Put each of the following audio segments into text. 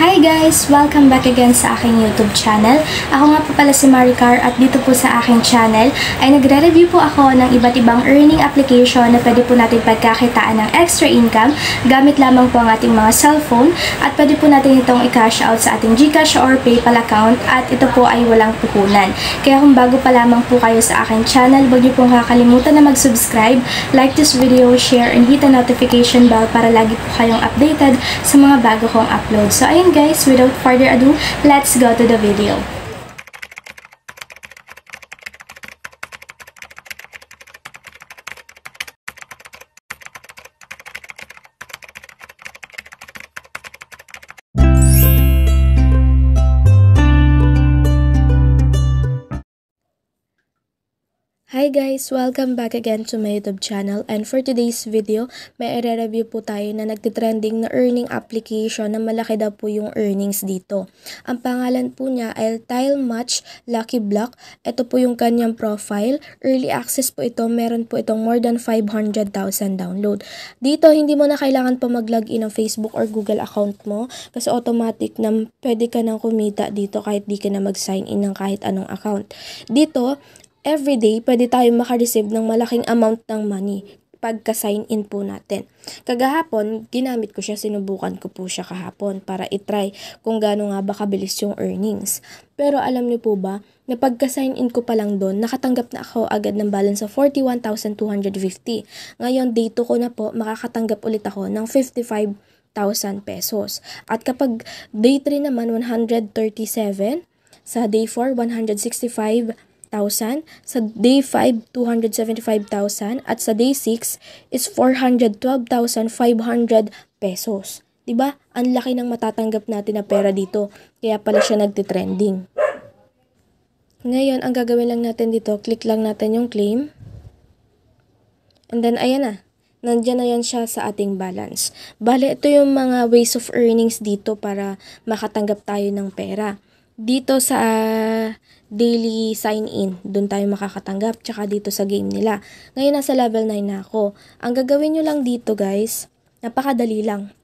Hi guys! Welcome back again sa aking YouTube channel. Ako nga po pala si Maricar at dito po sa aking channel ay nagre-review po ako ng iba't ibang earning application na pwede po natin pagkakitaan ng extra income gamit lamang po ang ating mga cellphone at pwede po natin itong i-cash out sa ating Gcash or PayPal account at ito po ay walang puhunan. Kaya kung bago pa lamang po kayo sa aking channel, huwag niyo pong kakalimutan na mag-subscribe, like this video, share, and hit the notification bell para lagi po kayong updated sa mga bago kong upload. So ayun guys! guys, without further ado, let's go to the video. guys! Welcome back again to my YouTube channel and for today's video, may i-review po tayo na nagtitrending na earning application na malaki daw po yung earnings dito. Ang pangalan po niya ay Tile Match Lucky Block. Ito po yung kanyang profile. Early access po ito. Meron po itong more than 500,000 download. Dito, hindi mo na kailangan pa mag-login ng Facebook or Google account mo kasi automatic na pwede ka nang kumita dito kahit di ka na mag-sign in ng kahit anong account. Dito, everyday pwede tayong makareceive ng malaking amount ng money pagka-sign in po natin. Kagahapon, ginamit ko siya, sinubukan ko po siya kahapon para itry kung gaano nga ba kabilis yung earnings. Pero alam niyo po ba, na pagka-sign in ko pa lang doon, nakatanggap na ako agad ng balance of 41,250. Ngayon, dito ko na po, makakatanggap ulit ako ng 55,000 pesos. At kapag day 3 naman, 137. Sa day 4, 165 2,000. Sa day 5, 275,000. At sa day 6 is 412,500 pesos. 'di ba? Ang laki ng matatanggap natin na pera dito. Kaya pala siya nagte-trending. Ngayon, ang gagawin lang natin dito, click lang natin yung claim. And then ayan na. Nandiyan na yan siya sa ating balance. Bale, ito yung mga ways of earnings dito para makatanggap tayo ng pera dito sa ah, daily sign-in, doon tayo makakatanggap, tsaka dito sa game nila. Ngayon, nasa level 9 na ako. Ang gagawin nyo lang dito, guys, napakadali lang.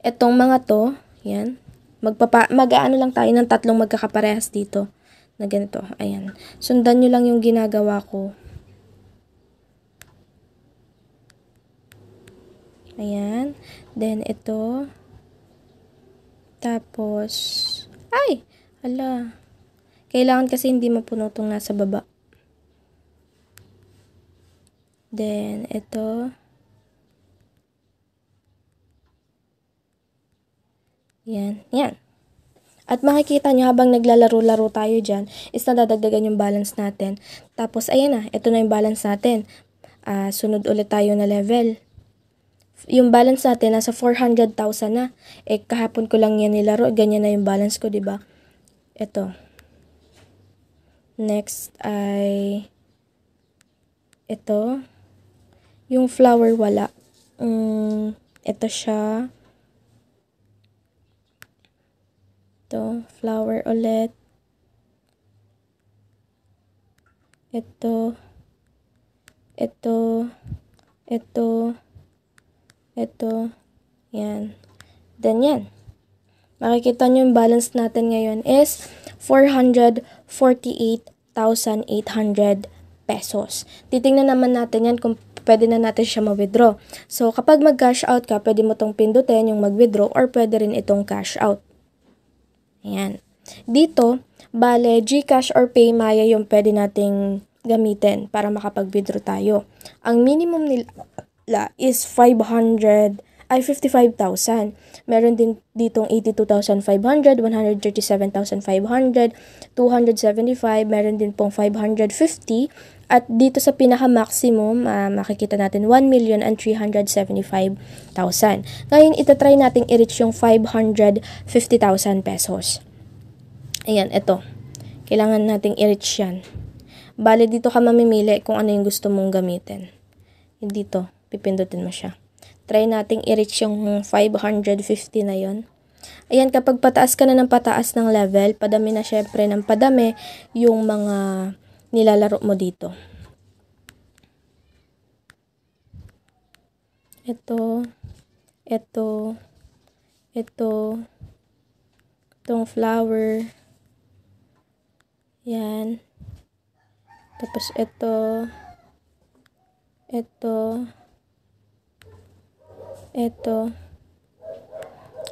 Etong mga to, yan, magpapa, mag-aano lang tayo ng tatlong magkakaparehas dito, na ganito, ayan. Sundan nyo lang yung ginagawa ko. Ayan, then ito, tapos, ay! Ala. Kailangan kasi hindi mapuno itong nasa baba. Then, ito. Yan. Yan. At makikita nyo habang naglalaro-laro tayo dyan, is nadadagdagan yung balance natin. Tapos, ayan na, ito na yung balance natin. Uh, sunod ulit tayo na level yung balance natin nasa 400,000 na. Eh kahapon ko lang yan nilaro, ganyan na yung balance ko, 'di ba? Ito. Next ay ito. Yung flower wala. Um, mm, ito siya. Ito, flower ulit. Ito. Ito. Ito. Ito. Yan. Then, yan. Makikita nyo yung balance natin ngayon is 448,800 pesos. Titingnan naman natin yan kung pwede na natin siya ma-withdraw. So, kapag mag-cash out ka, pwede mo tong pindutin yung mag-withdraw or pwede rin itong cash out. Ayan. Dito, bale, GCash or PayMaya yung pwede nating gamitin para makapag-withdraw tayo. Ang minimum nila la is 500 ay 55,000. Meron din ditong 82,500, 137,500, 275, meron din pong 550 at dito sa pinaka-maximum, uh, makikita natin 1,375,000. Ngayon, itatry nating i-reach yung 550,000 pesos. Ayan, ito. Kailangan nating i-reach yan. Bale, dito ka mamimili kung ano yung gusto mong gamitin. Dito pipindutin mo siya. Try nating i-reach yung 550 na yon. Ayan, kapag pataas ka na ng pataas ng level, padami na syempre ng padami yung mga nilalaro mo dito. Ito, ito, ito, itong flower, yan, tapos ito, ito, ito, Eto.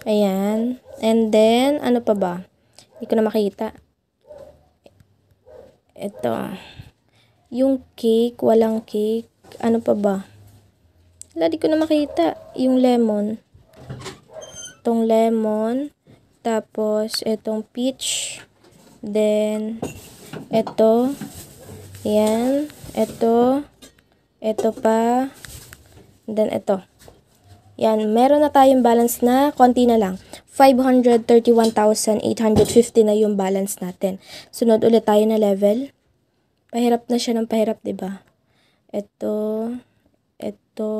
Ayan. And then, ano pa ba? Hindi ko na makita. Eto. Yung cake, walang cake. Ano pa ba? Wala, di ko na makita. Yung lemon. Itong lemon. Tapos, itong peach. Then, ito. Ayan. Ito. Ito pa. And then, ito. Yan, meron na tayong balance na konti na lang. 531,850 na yung balance natin. Sunod ulit tayo na level. Pahirap na siya ng pahirap, 'di ba? Ito, ito.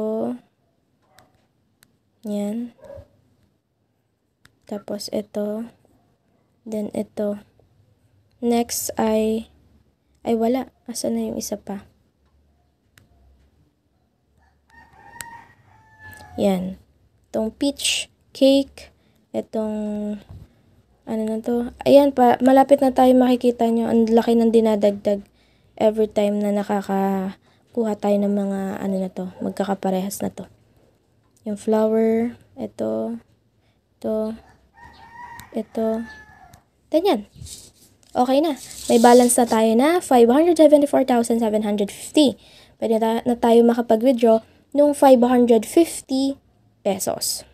Yan. Tapos ito. Then ito. Next ay ay wala. Asa na yung isa pa? Yan. Itong peach cake. Itong, ano na to. Ayan, pa, malapit na tayo makikita nyo. Ang laki ng dinadagdag every time na nakakakuha tayo ng mga, ano na to, magkakaparehas na to. Yung flower, ito, ito, ito, ganyan. Okay na. May balance na tayo na 574,750. Pwede na tayo makapag-withdraw nung 550 pesos.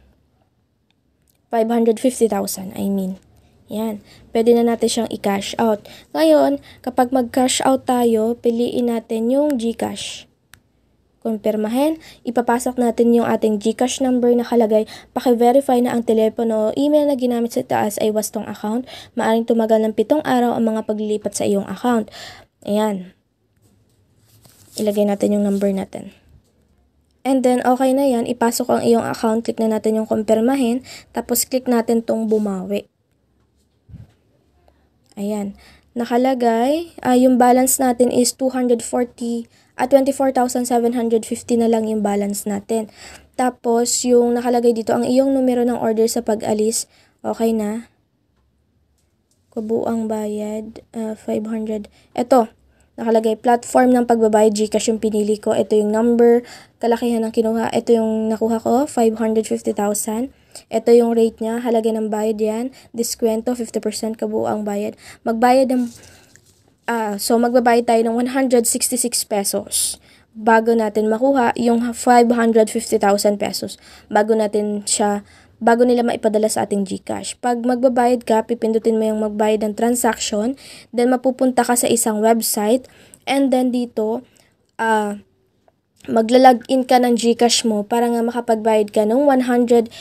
550,000, I mean. Yan. Pwede na natin siyang i-cash out. Ngayon, kapag mag-cash out tayo, piliin natin yung GCash. Kumpirmahin, ipapasok natin yung ating GCash number na kalagay. Paki-verify na ang telepono o email na ginamit sa taas ay wastong account. Maaring tumagal ng pitong araw ang mga paglilipat sa iyong account. Ayan. Ilagay natin yung number natin. And then, okay na yan. Ipasok ang iyong account. Click na natin yung kumpirmahin. Tapos, click natin tong bumawi. Ayan. Nakalagay, uh, yung balance natin is 240 at uh, 24,750 na lang yung balance natin. Tapos, yung nakalagay dito, ang iyong numero ng order sa pag-alis, okay na. Kabuang bayad, uh, 500. Ito, Nakalagay platform ng pagbabayad Gcash yung pinili ko. Ito yung number, kalakihan ng kinuha. Ito yung nakuha ko, 550,000. Ito yung rate niya, halaga ng bayad yan. Diskwento, 50% kabuang bayad. Magbayad ng... Ah, so magbabayad tayo ng 166 pesos bago natin makuha yung 550,000 pesos. Bago natin siya bago nila maipadala sa ating GCash. Pag magbabayad ka, pipindutin mo yung magbayad ng transaction, then mapupunta ka sa isang website, and then dito, uh, ah, maglalagin ka ng GCash mo para nga makapagbayad ka ng 166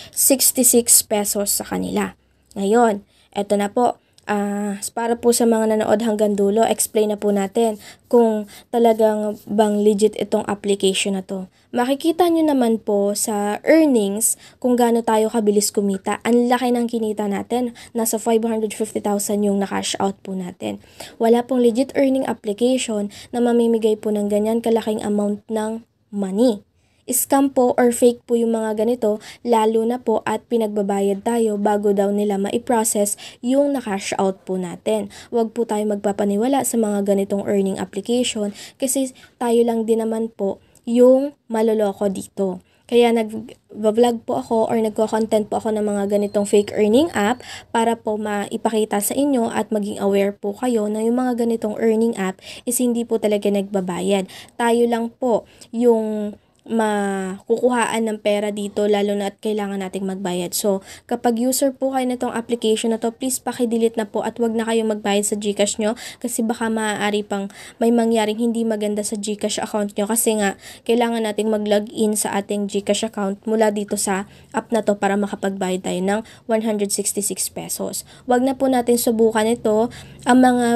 pesos sa kanila. Ngayon, eto na po Uh, para po sa mga nanood hanggang dulo, explain na po natin kung talagang bang legit itong application na to. Makikita nyo naman po sa earnings kung gaano tayo kabilis kumita. Ang laki ng kinita natin. Nasa 550,000 yung na-cash out po natin. Wala pong legit earning application na mamimigay po ng ganyan kalaking amount ng money. Scam po or fake po yung mga ganito, lalo na po at pinagbabayad tayo bago daw nila maiprocess yung na-cash out po natin. Huwag po tayo magpapaniwala sa mga ganitong earning application kasi tayo lang din naman po yung maloloko dito. Kaya nag-vlog po ako or nagko-content po ako ng mga ganitong fake earning app para po maipakita sa inyo at maging aware po kayo na yung mga ganitong earning app is hindi po talaga nagbabayad. Tayo lang po yung makukuhaan ng pera dito lalo na at kailangan nating magbayad. So, kapag user po kayo nitong application na to, please paki-delete na po at wag na kayong magbayad sa GCash nyo kasi baka maaari pang may mangyaring hindi maganda sa GCash account nyo kasi nga kailangan nating mag-login sa ating GCash account mula dito sa app na to para makapagbayad tayo ng 166 pesos. Wag na po natin subukan ito. Ang mga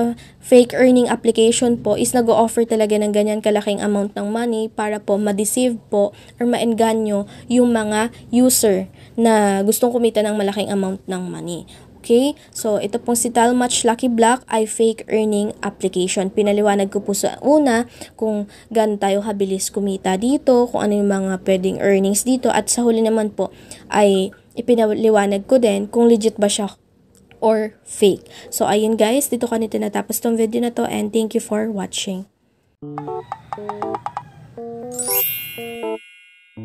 fake earning application po is nag-o-offer talaga ng ganyan kalaking amount ng money para po ma-deceive po or maengganyo yung mga user na gustong kumita ng malaking amount ng money. Okay? So, ito pong si Talmatch Lucky Block ay fake earning application. Pinaliwanag ko po sa una kung gan tayo habilis kumita dito, kung ano yung mga pwedeng earnings dito. At sa huli naman po ay ipinaliwanag ko din kung legit ba siya or fake. So, ayun guys, dito ko na tinatapos tong video na to and thank you for watching. うん。